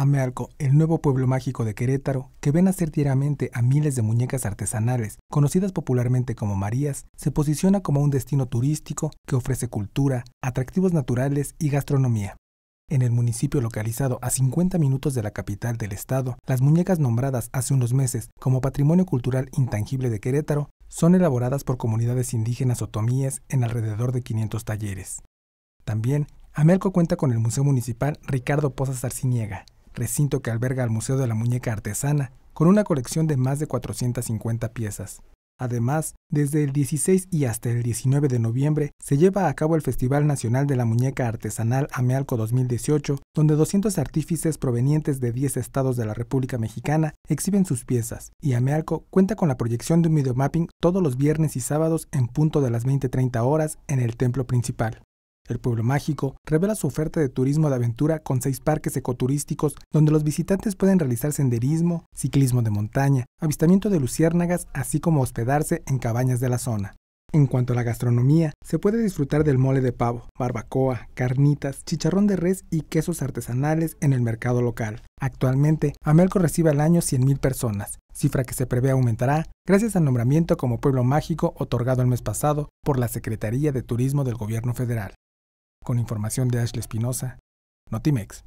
Amealco, el nuevo pueblo mágico de Querétaro, que ven hacer diariamente a miles de muñecas artesanales, conocidas popularmente como Marías, se posiciona como un destino turístico que ofrece cultura, atractivos naturales y gastronomía. En el municipio localizado a 50 minutos de la capital del estado, las muñecas nombradas hace unos meses como Patrimonio Cultural Intangible de Querétaro son elaboradas por comunidades indígenas otomíes en alrededor de 500 talleres. También, Amelco cuenta con el Museo Municipal Ricardo Pozas Arciniega, recinto que alberga el Museo de la Muñeca Artesana, con una colección de más de 450 piezas. Además, desde el 16 y hasta el 19 de noviembre se lleva a cabo el Festival Nacional de la Muñeca Artesanal Amealco 2018, donde 200 artífices provenientes de 10 estados de la República Mexicana exhiben sus piezas, y Amealco cuenta con la proyección de un videomapping todos los viernes y sábados en punto de las 20.30 horas en el templo principal. El pueblo mágico revela su oferta de turismo de aventura con seis parques ecoturísticos donde los visitantes pueden realizar senderismo, ciclismo de montaña, avistamiento de luciérnagas, así como hospedarse en cabañas de la zona. En cuanto a la gastronomía, se puede disfrutar del mole de pavo, barbacoa, carnitas, chicharrón de res y quesos artesanales en el mercado local. Actualmente, Amelco recibe al año 100.000 personas, cifra que se prevé aumentará gracias al nombramiento como pueblo mágico otorgado el mes pasado por la Secretaría de Turismo del Gobierno Federal con información de Ashley Espinosa, Notimex.